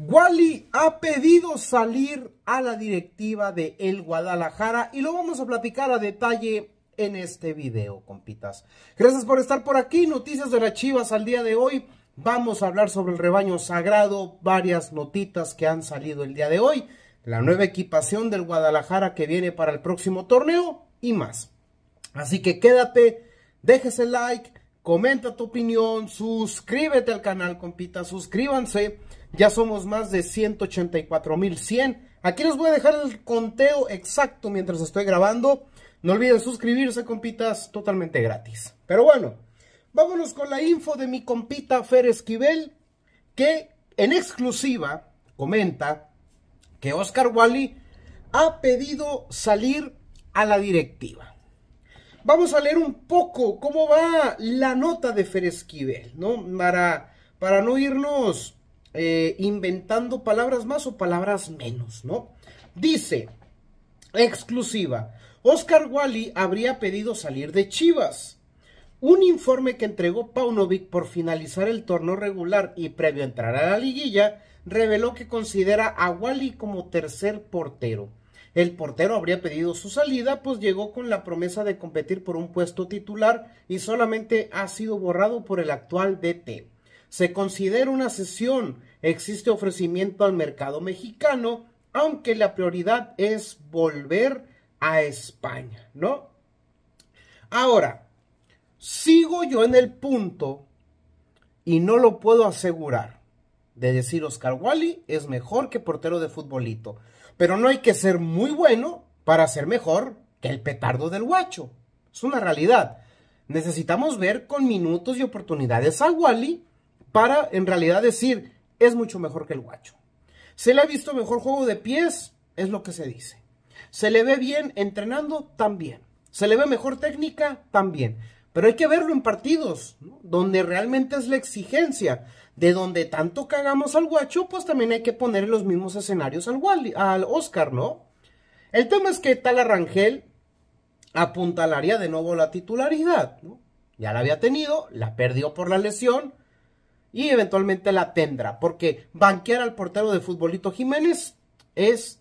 Wally ha pedido salir a la directiva de El Guadalajara y lo vamos a platicar a detalle en este video, compitas. Gracias por estar por aquí. Noticias de las Chivas al día de hoy. Vamos a hablar sobre el rebaño sagrado, varias notitas que han salido el día de hoy, la nueva equipación del Guadalajara que viene para el próximo torneo y más. Así que quédate, déjese like, comenta tu opinión, suscríbete al canal, compitas, suscríbanse ya somos más de 184.100. Aquí les voy a dejar el conteo exacto mientras estoy grabando. No olviden suscribirse, compitas, totalmente gratis. Pero bueno, vámonos con la info de mi compita Fer Esquivel, que en exclusiva comenta que Oscar Wally ha pedido salir a la directiva. Vamos a leer un poco cómo va la nota de Fer Esquivel, ¿no? Para, para no irnos eh, inventando palabras más o palabras menos, ¿no? Dice, exclusiva, Oscar Wally habría pedido salir de Chivas. Un informe que entregó Paunovic por finalizar el torneo regular y previo a entrar a la liguilla reveló que considera a Wally como tercer portero. El portero habría pedido su salida, pues llegó con la promesa de competir por un puesto titular y solamente ha sido borrado por el actual DT. Se considera una sesión Existe ofrecimiento al mercado mexicano, aunque la prioridad es volver a España, ¿no? Ahora, sigo yo en el punto y no lo puedo asegurar de decir Oscar Wally es mejor que portero de futbolito, pero no hay que ser muy bueno para ser mejor que el petardo del guacho. Es una realidad. Necesitamos ver con minutos y oportunidades a Wally para en realidad decir, es mucho mejor que el guacho. Se le ha visto mejor juego de pies, es lo que se dice. Se le ve bien entrenando, también. Se le ve mejor técnica, también. Pero hay que verlo en partidos, donde realmente es la exigencia. De donde tanto cagamos al guacho, pues también hay que poner en los mismos escenarios al, Oscar, ¿no? El tema es que tal al apuntalaría de nuevo la titularidad, Ya la había tenido, la perdió por la lesión, y eventualmente la tendrá, porque banquear al portero de Futbolito Jiménez es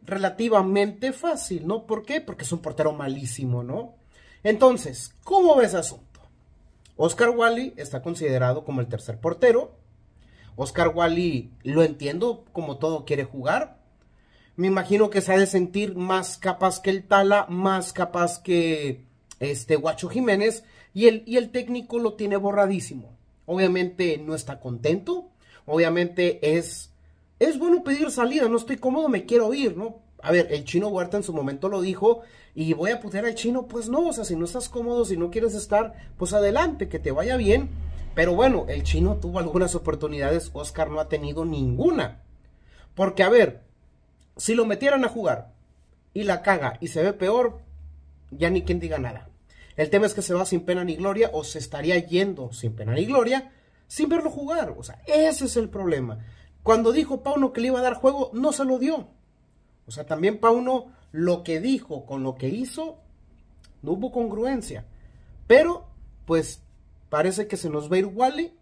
relativamente fácil, ¿no? ¿Por qué? Porque es un portero malísimo, ¿no? Entonces, ¿cómo ves asunto? Oscar Wally está considerado como el tercer portero. Oscar Wally lo entiendo, como todo quiere jugar. Me imagino que se ha de sentir más capaz que el Tala, más capaz que este Guacho Jiménez. Y el, y el técnico lo tiene borradísimo. Obviamente no está contento. Obviamente es, es bueno pedir salida. No estoy cómodo, me quiero ir, ¿no? A ver, el chino Huerta en su momento lo dijo y voy a putear al chino, pues no, o sea, si no estás cómodo, si no quieres estar, pues adelante, que te vaya bien. Pero bueno, el chino tuvo algunas oportunidades, Oscar no ha tenido ninguna. Porque a ver, si lo metieran a jugar y la caga y se ve peor, ya ni quien diga nada. El tema es que se va sin pena ni gloria o se estaría yendo sin pena ni gloria sin verlo jugar. O sea, ese es el problema. Cuando dijo Pauno que le iba a dar juego, no se lo dio. O sea, también Pauno lo que dijo con lo que hizo, no hubo congruencia. Pero, pues, parece que se nos va a ir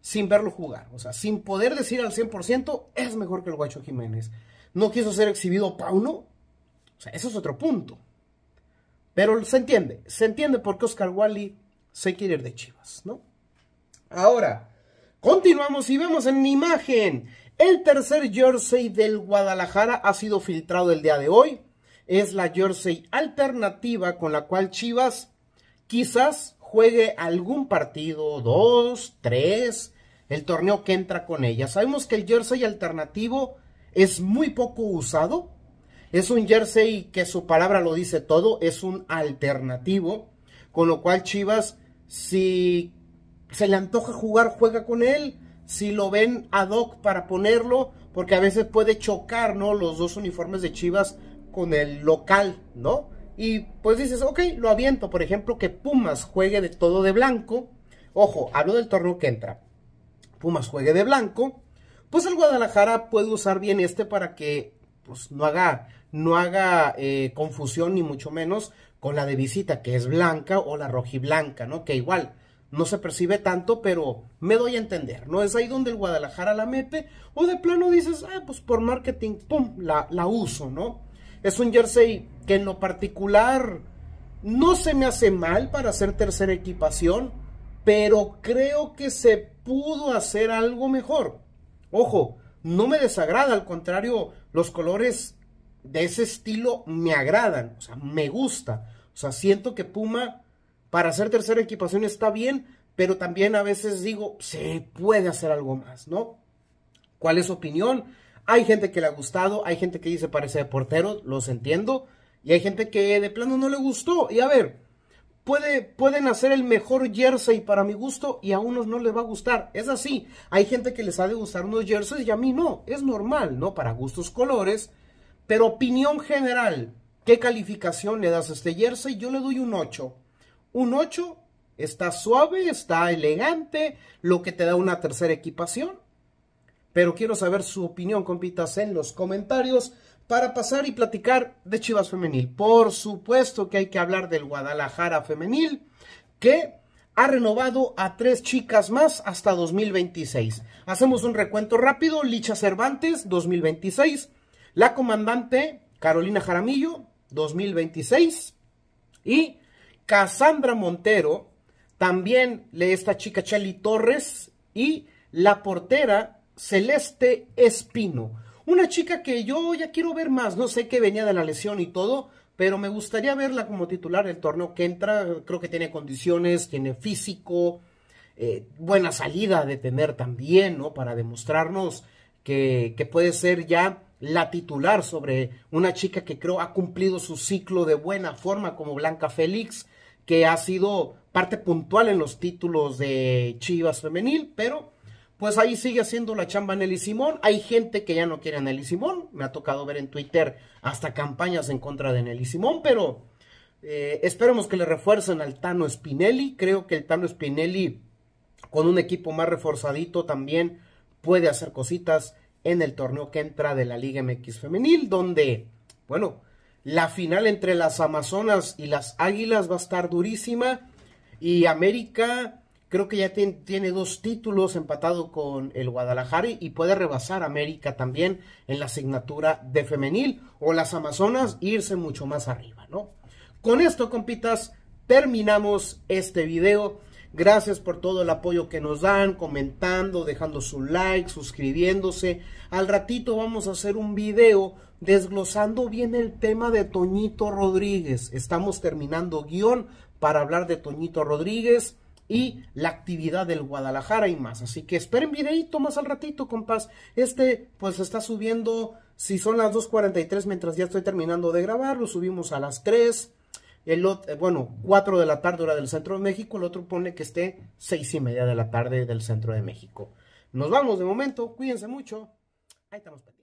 sin verlo jugar. O sea, sin poder decir al 100% es mejor que el Guacho Jiménez. No quiso ser exhibido Pauno. O sea, eso es otro punto. Pero se entiende, se entiende porque Oscar Wally se quiere ir de Chivas, ¿no? Ahora, continuamos y vemos en imagen. El tercer jersey del Guadalajara ha sido filtrado el día de hoy. Es la jersey alternativa con la cual Chivas quizás juegue algún partido, dos, tres, el torneo que entra con ella. Sabemos que el jersey alternativo es muy poco usado, es un jersey que su palabra lo dice todo, es un alternativo, con lo cual Chivas, si se le antoja jugar, juega con él, si lo ven ad hoc para ponerlo, porque a veces puede chocar, ¿no? Los dos uniformes de Chivas con el local, ¿no? Y pues dices, ok, lo aviento, por ejemplo, que Pumas juegue de todo de blanco, ojo, hablo del torneo que entra, Pumas juegue de blanco, pues el Guadalajara puede usar bien este para que pues no haga no haga eh, confusión ni mucho menos con la de visita, que es blanca o la rojiblanca, ¿no? Que igual no se percibe tanto, pero me doy a entender, ¿no? Es ahí donde el Guadalajara la mete, o de plano dices, ah, pues por marketing, pum, la, la uso, ¿no? Es un jersey que en lo particular no se me hace mal para hacer tercera equipación, pero creo que se pudo hacer algo mejor. Ojo, no me desagrada, al contrario, los colores de ese estilo me agradan, o sea, me gusta. O sea, siento que Puma para hacer tercera equipación está bien, pero también a veces digo, se puede hacer algo más, ¿no? ¿Cuál es su opinión? Hay gente que le ha gustado, hay gente que dice parece de portero, los entiendo, y hay gente que de plano no le gustó. Y a ver, puede, pueden hacer el mejor jersey para mi gusto y a unos no les va a gustar. Es así, hay gente que les ha de gustar unos jerseys y a mí no, es normal, ¿no? Para gustos colores pero opinión general, ¿qué calificación le das a este jersey? Yo le doy un 8. Un 8 está suave, está elegante, lo que te da una tercera equipación. Pero quiero saber su opinión, compitas, en los comentarios para pasar y platicar de Chivas Femenil. Por supuesto que hay que hablar del Guadalajara Femenil, que ha renovado a tres chicas más hasta 2026. Hacemos un recuento rápido. Licha Cervantes, 2026. La comandante Carolina Jaramillo, 2026. Y Casandra Montero, también lee esta chica Chelly Torres y la portera Celeste Espino. Una chica que yo ya quiero ver más, no sé qué venía de la lesión y todo, pero me gustaría verla como titular del torneo que entra. Creo que tiene condiciones, tiene físico, eh, buena salida de tener también, ¿no? Para demostrarnos que, que puede ser ya la titular sobre una chica que creo ha cumplido su ciclo de buena forma como Blanca Félix, que ha sido parte puntual en los títulos de Chivas femenil, pero pues ahí sigue haciendo la chamba Nelly Simón. Hay gente que ya no quiere a Nelly Simón, me ha tocado ver en Twitter hasta campañas en contra de Nelly Simón, pero eh, esperemos que le refuercen al Tano Spinelli, creo que el Tano Spinelli con un equipo más reforzadito también puede hacer cositas en el torneo que entra de la Liga MX Femenil, donde, bueno, la final entre las Amazonas y las Águilas va a estar durísima. Y América creo que ya tiene dos títulos empatado con el Guadalajara y puede rebasar América también en la asignatura de femenil o las Amazonas irse mucho más arriba, ¿no? Con esto, compitas, terminamos este video. Gracias por todo el apoyo que nos dan, comentando, dejando su like, suscribiéndose. Al ratito vamos a hacer un video desglosando bien el tema de Toñito Rodríguez. Estamos terminando guión para hablar de Toñito Rodríguez y la actividad del Guadalajara y más. Así que esperen videito más al ratito, compás. Este pues está subiendo, si son las 2.43 mientras ya estoy terminando de grabar, lo subimos a las 3 el eh, bueno, 4 de la tarde hora del centro de México, el otro pone que esté 6 y media de la tarde del centro de México. Nos vamos de momento, cuídense mucho. Ahí estamos.